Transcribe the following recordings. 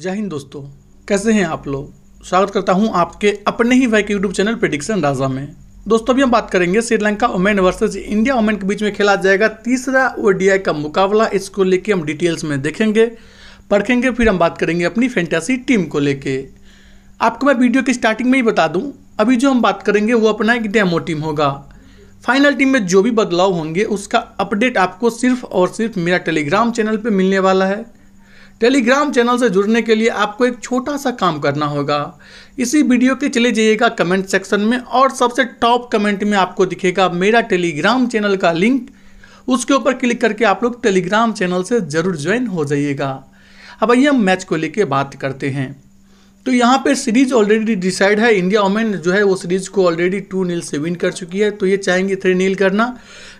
जय हिंद दोस्तों कैसे हैं आप लोग स्वागत करता हूं आपके अपने ही वाई के यूट्यूब चैनल प्रिडिक्शन राजा में दोस्तों अभी हम बात करेंगे Sri Lanka women versus India women के बीच में खेला जाएगा तीसरा ओ का मुकाबला इसको लेके हम डिटेल्स में देखेंगे परखेंगे फिर हम बात करेंगे अपनी फैंटेसी टीम को लेके आपको मैं वीडियो की स्टार्टिंग में ही बता दूँ अभी जो हम बात करेंगे वो अपना एक डेमो टीम होगा फाइनल टीम में जो भी बदलाव होंगे उसका अपडेट आपको सिर्फ और सिर्फ मेरा टेलीग्राम चैनल पर मिलने वाला है टेलीग्राम चैनल से जुड़ने के लिए आपको एक छोटा सा काम करना होगा इसी वीडियो के चले जाइएगा कमेंट सेक्शन में और सबसे टॉप कमेंट में आपको दिखेगा मेरा टेलीग्राम चैनल का लिंक उसके ऊपर क्लिक करके आप लोग टेलीग्राम चैनल से ज़रूर ज्वाइन हो जाइएगा अब आइए हम मैच को लेकर बात करते हैं तो यहाँ पे सीरीज ऑलरेडी डिसाइड है इंडिया ओमेन जो है वो सीरीज को ऑलरेडी टू नील से विन कर चुकी है तो ये चाहेंगे थ्री नील करना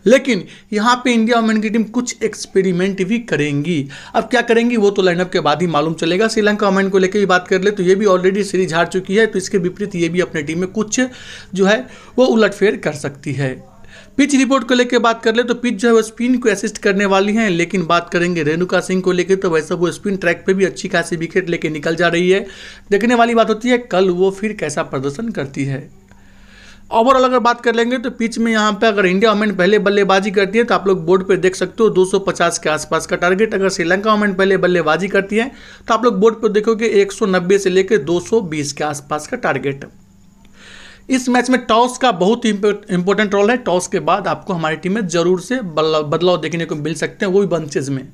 लेकिन यहाँ पे इंडिया ओमेन की टीम कुछ एक्सपेरिमेंट भी करेंगी अब क्या करेंगी वो तो लाइनअप के बाद ही मालूम चलेगा श्रीलंका ओमेन को लेकर भी बात कर ले तो ये भी ऑलरेडी सीरीज हार चुकी है तो इसके विपरीत ये भी अपने टीम में कुछ जो है वो उलटफेर कर सकती है पिच रिपोर्ट को लेकर बात कर ले तो पिच जो है वो स्पिन को असिस्ट करने वाली हैं लेकिन बात करेंगे रेणुका सिंह को लेकर तो वैसे वो स्पिन ट्रैक पे भी अच्छी खासी विकेट लेके निकल जा रही है देखने वाली बात होती है कल वो फिर कैसा प्रदर्शन करती है ओवरऑल अगर बात कर लेंगे तो पिच में यहाँ पे अगर इंडिया ओमेंट पहले बल्लेबाजी करती है तो आप लोग बोर्ड पे देख सकते हो 250 के आसपास का टारगेट अगर श्रीलंका ओमेंट पहले बल्लेबाजी करती है तो आप लोग बोर्ड पर देखोगे 190 से लेकर 220 के आसपास का टारगेट इस मैच में टॉस का बहुत ही इंपॉर्टेंट रोल है टॉस के बाद आपको हमारी टीम में जरूर से बदलाव देखने को मिल सकते हैं वो भी बंचेज में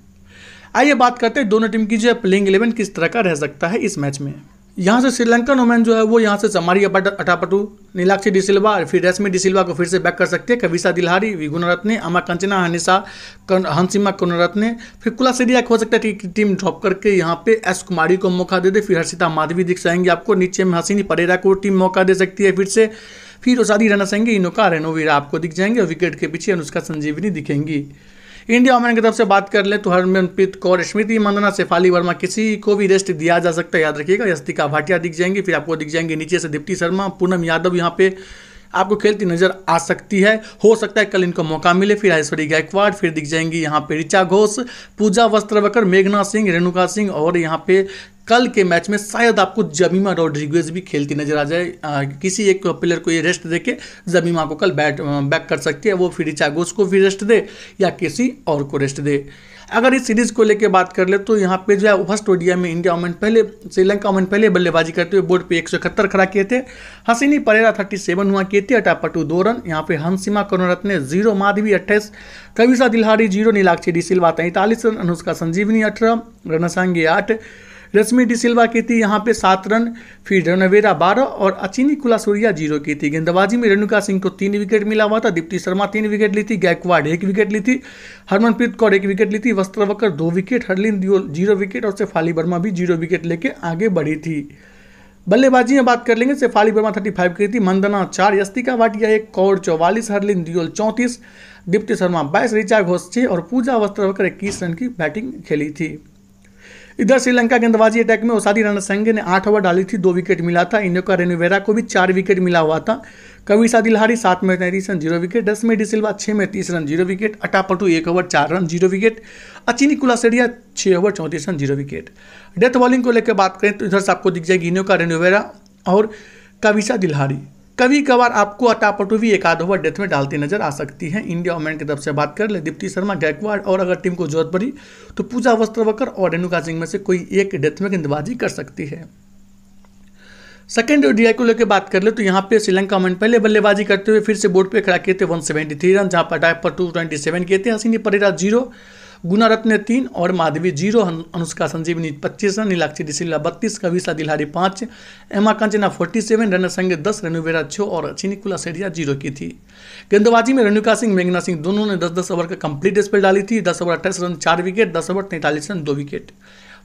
आइए बात करते हैं दोनों टीम की जो प्लेइंग इलेवन किस तरह का रह सकता है इस मैच में यहाँ से श्रीलंकन वोमेन जो है वो यहाँ से समारी अटापटू नीलाक्षी डिसिल्वा और फिर रश्मि डिसिल्वा को फिर से बैक कर सकते हैं कविशा दिलहारी वी गुणरत्ने अमा कंचना हनिशा कन, हंसिमा कनुरत्ने फिर कुला सीरिया हो सकता है कि टीम ड्रॉप करके यहाँ पे एस कुमारी को मौका दे दे फिर हर्षिता माधवी दिख जाएंगी आपको नीचे में हसीनी परेरा को टीम मौका दे सकती है फिर से फिर ओसादी रहना चाहेंगे इनोका रेनोवीरा आपको दिख जाएंगे और विकेट के पीछे अनुष्का संजीवनी दिखेंगी इंडिया वुमेन की तरफ से बात कर ले तो हरमनप्रीत कौर स्मृति मंदना शेफाली वर्मा किसी को भी रेस्ट दिया जा सकता है याद रखिएगा यस्तिका भाटिया दिख जाएंगे फिर आपको दिख जाएंगे नीचे से दीप्ति शर्मा पूनम यादव यहाँ पे आपको खेलती नजर आ सकती है हो सकता है कल इनको मौका मिले फिर ऐश्वरी गायकवाड़ फिर दिख जाएंगी यहाँ पे ऋचा घोष पूजा वस्त्रवकर मेघना सिंह रेणुका सिंह और यहाँ पे कल के मैच में शायद आपको जमीमा रॉड्रिगेज भी खेलती नजर आ जाए आ, किसी एक प्लेयर को ये रेस्ट दे के जमीमा को कल बैट बैक कर सकती है वो फिर ऋचा घोष को भी रेस्ट दे या किसी और को रेस्ट दे अगर इस सीरीज को लेकर बात कर ले तो यहाँ पे जो है फर्स्ट ओडिया में इंडिया ओमन पहले श्रीलंका ओमन पहले बल्लेबाजी करते हुए बोर्ड पे एक खड़ा किए थे हसीनी परेरा थर्टी सेवन हुआ किए थे अटापटू दो रन यहाँ पे हंसिमा करुणरत जीरो माधवी अट्ठाईस कविशा दिल्हारी जीरो नीलाक्षी डी सिल्वा तैंतालीस रन अनुष्का संजीवनी अठारह रनसांगी आठ रश्मि डिसिल्वा की थी यहाँ पे सात रन फिर रनवेरा बारह और अचिनी कुलासूरिया जीरो की थी गेंदबाजी में रेणुका सिंह को तीन विकेट मिला हुआ था दीप्ति शर्मा तीन विकेट ली थी गायकवाड़ एक विकेट ली थी हरमनप्रीत कौर एक विकेट ली थी वस्त्रवकर दो विकेट हरलिन जीरो विकेट और शेफाली वर्मा भी जीरो विकेट लेके आगे बढ़ी थी बल्लेबाजी में बात कर लेंगे सेफाली वर्मा थर्टी फाइव की थी मंदना चार यस्तिका भाटिया एक कौर चौवालीस हरलिन दियोल चौंतीस दीप्ति शर्मा बाईस ऋचा घोष छः और पूजा वस्त्रवकर इक्कीस रन की बैटिंग खेली थी इधर श्रीलंका गेंदबाजी अटैक में ओसादी रणसंगे ने आठ ओवर डाली थी दो विकेट मिला था इनोका रेनुवेरा को भी चार विकेट मिला हुआ था कविशा दिलहारी सात में तैंतीस रन जीरो विकेट दस में डिसिल्वा छः में तीस रन जीरो विकेट अटापटू एक ओवर चार run zero wicket Achini Kulasuriya छः ओवर चौंतीस run zero wicket death bowling को लेकर बात करें तो इधर से आपको दिख जाएगी इनोका रेनुवेरा और कविशा दिलहारी कभी कभार आपको अटापटू भी एक आध ओवर डेथ में डालती नजर आ सकती है इंडिया ओमैन की तरफ से बात कर ले दीप्ति शर्मा गैकवाड और अगर टीम को जरूरत पड़ी तो पूजा वस्त्रवकर और रेणुका सिंह में से कोई एक डेथ में गेंदबाजी कर सकती है सेकेंड ओडीआई को लेकर बात कर ले तो यहाँ पे श्रीलंका मन पहले बल्लेबाजी करते हुए फिर से बोर्ड पे खड़ा किए थे 173 रन जहाँ पर अटैक पर 227 किए थे हसीनी परेरा जीरो गुना रत्न तीन और माधवी जीरो अनुष्का संजीवनी पच्चीस रन नीलाक्षी डिसिल्ला बत्तीस कविशा दिलहारी पाँच एमा कंचना फोर्टी सेवन रन संगे दस रेणुवेरा छः और चीनी कुलासेरिया जीरो की थी गेंदबाजी में रेणुका सिंह मेघना सिंह दोनों ने दस दस ओवर का कंप्लीट स्पेल डाली थी दस ओवर अट्ठाईस रन चार विकेट दस ओवर तैंतालीस रन दो विकेट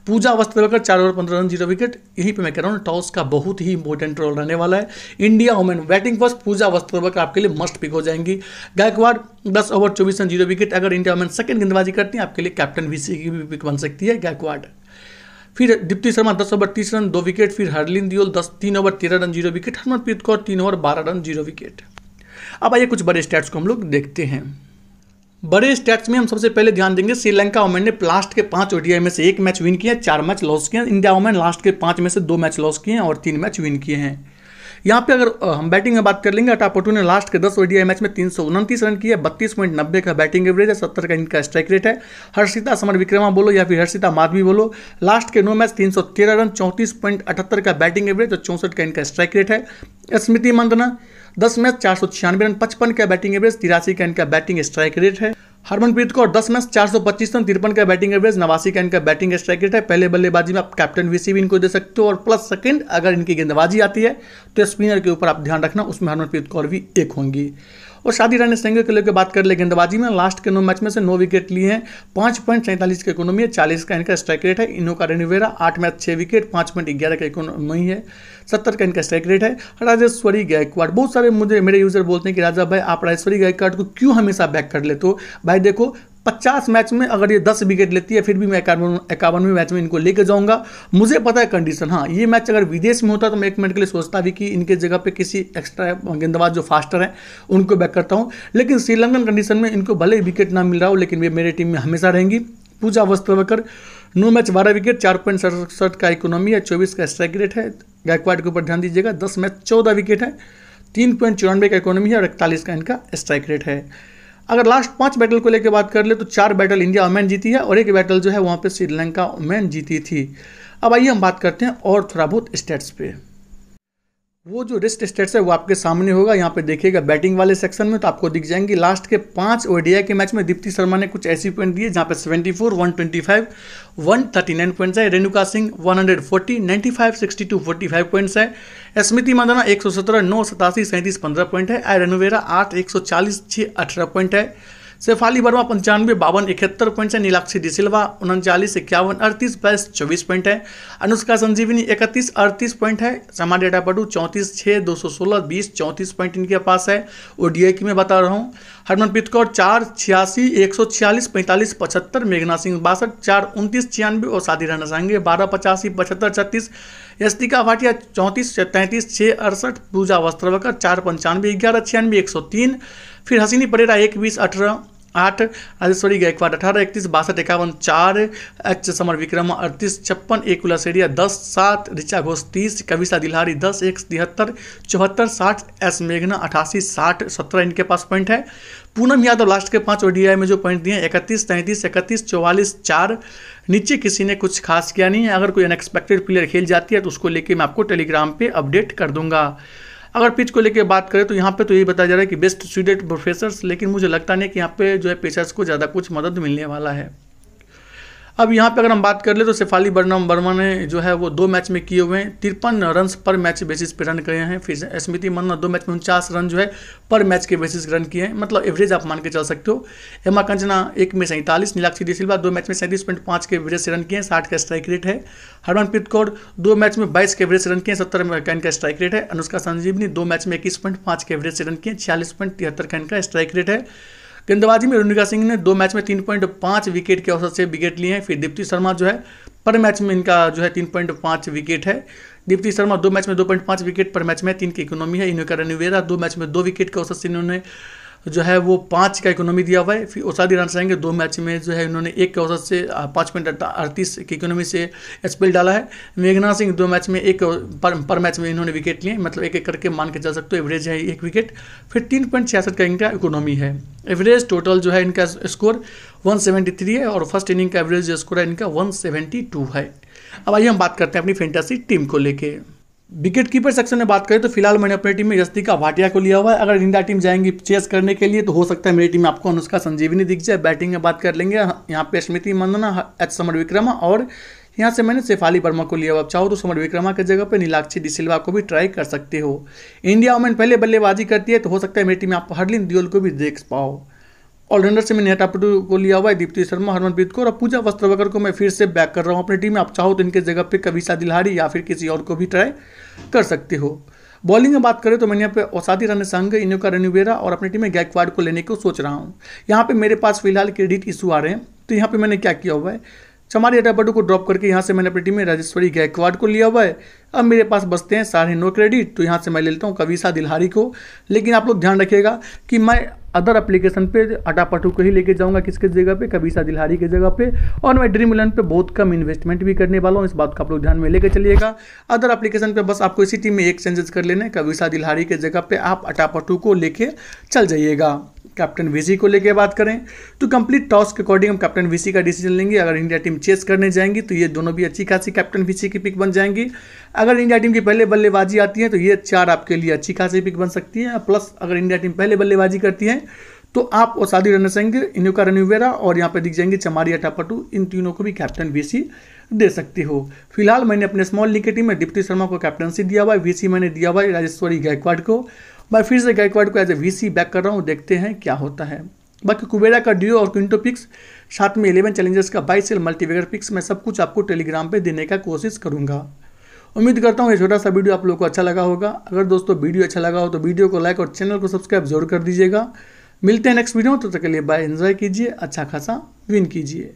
पूजा अवस्था लगाकर चार ओवर पंद्रह रन जीरो विकेट यहीं पे मैं कह रहा हूँ टॉस का बहुत ही इंपॉर्टेंट रोल रहने वाला है India women batting first Pooja Vastrakar आपके लिए मस्ट पिक हो जाएंगी गायकवाड़ दस ओवर चौबीस रन जीरो विकेट अगर इंडिया वुमेन सेकंड गेंदबाजी करती है आपके लिए कैप्टन वी की भी पिक बन सकती है गायकवाड़ फिर दीप्ति शर्मा दस ओवर तीस रन दो विकेट फिर हरलिन दियोल दस तीन ओवर तेरह run zero wicket Harmanpreet Kaur तीन ओवर बारह रन जीरो विकेट अब आइए कुछ बड़े स्टैट्स को हम लोग देखते हैं बड़े स्टैट्स में हम सबसे पहले ध्यान देंगे श्रीलंका वुमेन ने लास्ट के पांच ओडीआई में से एक मैच विन किया चार मैच लॉस किए इंडिया वुमेन लास्ट के पांच में से दो मैच लॉस किए हैं और तीन मैच विन किए हैं यहाँ पे अगर हम बैटिंग में बात कर लेंगे अटापटू ने लास्ट के दस ओडीआई मैच में तीन सौ उनतीस रन किया बत्तीस पॉइंट नब्बे का बैटिंग एवरेज है सत्तर का इनका स्ट्राइक रेट है हर्षिता समर विक्रमा बोलो या फिर हर्षिता माधवी बोलो लास्ट के नौ मैच तीन सौ तेरह रन चौंतीस पॉइंट अठहत्तर का बैटिंग एवरेज और चौंसठ का इनका स्ट्राइक रेट है स्मृति मंदना दस मैच चार सौ छियानवे रन पचपन का बैटिंग एवरेज तिरासी का इनका बैटिंग स्ट्राइक रेट है हरमनप्रीत कौर दस मैच चार सौ पच्चीस रन तिरपन का बैटिंग एवरेज नवासी का इनका बैटिंग स्ट्राइक रेट है पहले बल्लेबाजी में आप कैप्टन वीसी भी इनको दे सकते हो और प्लस सेकंड अगर इनकी गेंदबाजी आती है तो स्पिनर के ऊपर आप ध्यान रखना उसमें हरमनप्रीत कौर भी एक होंगी और शादी रानी सेंगे के लेकर बात कर ले गेंदबाजी में लास्ट के नौ मैच में से नौ विकेट लिए हैं पांच पॉइंट सैंतालीस की इकोनॉमी है चालीस का इनका स्ट्राइक रेट है इनो का रेनिवेरा आठ मैच छह विकेट पांच पॉइंट ग्यारह का इकोनॉमी है सत्तर का इनका स्ट्राइक रेट है राजेश्वरी गायकवाड़ बहुत सारे मुझे मेरे यूजर बोलते हैं कि राजा भाई आप राजेश्वरी गायकवाड़ को क्यों हमेशा बैक कर लेते हो भाई देखो पचास मैच में अगर ये दस विकेट लेती है फिर भी मैं इक्यावन इक्यावनवें मैच में इनको लेके जाऊंगा मुझे पता है कंडीशन हाँ ये मैच अगर विदेश में होता तो मैं एक मिनट के लिए सोचता भी कि इनके जगह पे किसी एक्स्ट्रा गेंदबाज जो फास्टर हैं उनको बैक करता हूँ लेकिन श्रीलंकन कंडीशन में इनको भले ही विकेट ना मिल रहा हो लेकिन वे मेरे टीम में हमेशा रहेंगी पूजा वस्त्रवकर नौ मैच बारह विकेट चार पॉइंट सड़सठ का इकोनॉमी है चौबीस का स्ट्राइक रेट है गायकवाड के ऊपर ध्यान दीजिएगा दस मैच चौदह विकेट है तीन पॉइंट चौरानवे का इकोनॉमी है और इकतालीस का इनका स्ट्राइक रेट है अगर लास्ट पांच बैटल को लेकर बात कर ले तो चार बैटल इंडिया ओमैन जीती है और एक बैटल जो है वहाँ पे श्रीलंका ओमैन जीती थी अब आइए हम बात करते हैं और थोड़ा बहुत स्टेट्स पे वो जो रिस्ट स्टेट्स है वो आपके सामने होगा यहाँ पे देखिएगा बैटिंग वाले सेक्शन में तो आपको दिख जाएंगे लास्ट के पांच ओडीआई के मैच में दीप्ति शर्मा ने कुछ ऐसी पॉइंट दिए जहाँ पे 74, 125, 139 पॉइंट्स है रेणुका सिंह 140, 95, 62, 45 पॉइंट्स है स्मृति मंदाना एक सौ सत्रह नौ सतासी सैंतीस पंद्रह पॉइंट है आई रेनुवेरा आठ एक सौ चालीस छः अठारह पॉइंट है शेफाली वर्मा पंचानवे बावन इकहत्तर पॉइंट है नीलाक्षी डिसिल्वा उनचालीस इक्यावन अड़तीस बैस चौबीस पॉइंट है अनुष्का संजीवनी इकतीस अड़तीस पॉइंट है समा डेटा बडू चौंतीस छः दो सौ सोलह बीस चौंतीस पॉइंट इनके पास है डी की मैं बता रहा हूँ हरमनप्रीत कौर चार छियासी एक सौ छियालीस पैंतालीस पचहत्तर मेघना सिंह बासठ चार उनतीस छियानवे और शादी रहना चाहेंगे बारह पचासी पचहत्तर छत्तीस यस्तिका भाटिया चौंतीस तैंतीस छः अड़सठ पूजा वस्त्रवकर चार पंचानवे ग्यारह छियानवे एक सौ तीन फिर हसीनी परेरा एक बीस अठारह आठ सॉरी गायकवाड अठारह इकतीस बासठ इक्यावन चार एच समर विक्रम अड़तीस छप्पन एक कुलासेरिया दस सात ऋचा घोष तीस कविशा दिलहारी दस एक तिहत्तर चौहत्तर साठ एस मेघना अठासी साठ सत्रह इनके पास पॉइंट है पूनम यादव लास्ट के पांच ओडीआई में जो पॉइंट दिए हैं इकतीस तैंतीस इकतीस चौवालीस चार नीचे किसी ने कुछ खास किया नहीं है अगर कोई अनएक्सपेक्टेड प्लेयर खेल जाती है तो उसको लेके मैं आपको टेलीग्राम पर अपडेट कर दूंगा अगर पिच को लेकर बात करें तो यहाँ पे तो यही बताया जा रहा है कि बेस्ट स्टूडेंट प्रोफेसर्स लेकिन मुझे लगता नहीं कि यहाँ पे जो है पेशर्स को ज़्यादा कुछ मदद मिलने वाला है अब यहाँ पे अगर हम बात कर ले तो शेफाली बर्नम वर्मा ने जो है वो दो मैच में किए हुए हैं तिरपन रन पर मैच बेसिस पे रन करे हैं फिर स्मृति मन्ना दो मैच में उनचास रन जो है पर मैच के बेसिस रन किए हैं मतलब एवरेज आप मान के चल सकते हो हेमा कंचना एक में सैंतालीस नीलाक्षी डी सिल्वा दो मैच में सैंतीस पॉइंट पाँच के एवरेज से रन किए हैं साठ का स्ट्राइक रेट है हरमनप्रीत कौर दो मैच में बाईस के एवरेज से रन किए हैं सत्तर का स्ट्राइक रेट है अनुष्का संजीवनी दो मैच में इक्कीस पॉइंट पाँच के एवरेज से रन किए हैं छियालीस पॉइंट तिहत्तर कैन का स्ट्राइक रेट है गेंदबाजी में रुनिका सिंह ने दो मैच में तीन पॉइंट पाँच विकेट के औसत से विकेट लिए हैं फिर दीप्ति शर्मा जो है पर मैच में इनका जो है तीन पॉइंट पाँच विकेट है दीप्ति शर्मा दो मैच में दो पॉइंट पाँच विकेट पर मैच में तीन की इकोनॉमी है इनका रनवेरा दो मैच में दो विकेट के औसत से इन्होंने जो है वो पाँच का इकोनॉमी दिया हुआ है फिर ईरान रन आएंगे दो मैच में जो है इन्होंने एक के औसत से पाँच पॉइंट अड़तीस की इकोनॉमी से एच डाला है मेघना सिंह दो मैच में एक पर, पर मैच में इन्होंने विकेट लिए मतलब एक एक करके मान के चल सकते हो एवरेज है एक विकेट फिर तीन पॉइंट छियासठ का इनका इकोनॉमी है एवरेज टोटल जो है इनका स्कोर वन है और फर्स्ट इनिंग का एवरेज स्कोर है इनका वन है अब आइए हम बात करते हैं अपनी फेंटासी टीम को लेकर विकेट कीपर सेक्शन में बात करें तो फिलहाल मैंने अपनी टीम में यस्तिका भाटिया को लिया हुआ है अगर इंडिया टीम जाएंगी चेस करने के लिए तो हो सकता है मेरी टीम में आपको अनुष्का संजीवनी दिख जाए बैटिंग में बात कर लेंगे यहाँ पे स्मृति मंदना एच समर विक्रमा और यहाँ से मैंने शेफाली वर्मा को लिया हुआ चाहो तो समर विक्रमा के जगह पर नीलाक्षी डिसिल्वा को भी ट्राई कर सकते हो इंडिया वुमेन पहले बल्लेबाजी करती है तो हो सकता है मेरी टीम में आप हरलिन दियोल को भी देख पाओ ऑलराउंडर से मैंने टापटू को लिया हुआ है दीप्ति शर्मा हरमनप्रीत को और पूजा वस्त्रवकर को मैं फिर से बैक कर रहा हूँ अपनी टीम में आप चाहो तो इनके जगह पे कविशा दिलहारी या फिर किसी और को भी ट्राई कर सकते हो बॉलिंग में बात करें तो मैंने यहाँ पे औसादी रन संघ इनोका रनुवेरा और अपनी टीम में गैकवाड को लेने को सोच रहा हूँ यहाँ पे मेरे पास फिलहाल क्रेडिट इशू आ रहे हैं तो यहाँ पे मैंने क्या किया हुआ है चमारी अटापटू को ड्रॉप करके यहाँ से मैंने अपनी टीम में राजेश्वरी गायकवाड को लिया हुआ है अब मेरे पास बसते हैं साढ़े नौ क्रेडिट तो यहाँ से मैं ले लेता हूँ कविशा दिलहारी को लेकिन आप लोग ध्यान रखिएगा कि मैं अदर एप्लीकेशन पे अटापटू को ही लेके जाऊंगा किसके जगह पे कबीसा दिलहारी के जगह पे और मैं ड्रीम इलेवन पे बहुत कम इन्वेस्टमेंट भी करने वाला हूँ इस बात को आप लोग ध्यान में लेकर चलिएगा अदर एप्लीकेशन पे बस आपको इसी टीम में एक चेंजेस कर लेना है कबीसा दिलहारी के जगह पे आप अटापटू को लेके चल जाइएगा कैप्टन वीसी को लेकर बात करें तो कंप्लीट टॉस के अकॉर्डिंग हम कैप्टन वीसी का डिसीजन लेंगे अगर इंडिया टीम चेस करने जाएंगी तो ये दोनों भी अच्छी खासी कैप्टन वीसी की पिक बन जाएंगी अगर इंडिया टीम की पहले बल्लेबाजी आती है तो ये चार आपके लिए अच्छी खासी पिक बन सकती है प्लस अगर इंडिया टीम पहले बल्लेबाजी करती है तो आप रन रणसंग इनका रनवेरा और यहाँ पर दिख जाएंगे चमारी अटापटू इन तीनों को भी कैप्टन वीसी दे सकती हो फिलहाल मैंने अपने स्मॉल लीग की टीम में दीप्ति शर्मा को कैप्टनसी दिया हुआ है वीसी मैंने दिया हुआ है राजेश्वरी गायकवाड को मैं फिर से गायकवाड को एज ए वी बैक कर रहा हूँ देखते हैं क्या होता है बाकी कुबेरा का ड्यू और क्विंटो पिक्स साथ में इलेवन चैलेंजर्स का बाईस सेल मल्टीवेगर पिक्स मैं सब कुछ आपको टेलीग्राम पर देने का कोशिश करूँगा उम्मीद करता हूँ ये छोटा सा वीडियो आप लोग को अच्छा लगा होगा अगर दोस्तों वीडियो अच्छा लगा हो तो वीडियो को लाइक और चैनल को सब्सक्राइब जरूर कर दीजिएगा मिलते हैं नेक्स्ट वीडियो में तो तक के लिए बाय एंजॉय कीजिए अच्छा खासा विन कीजिए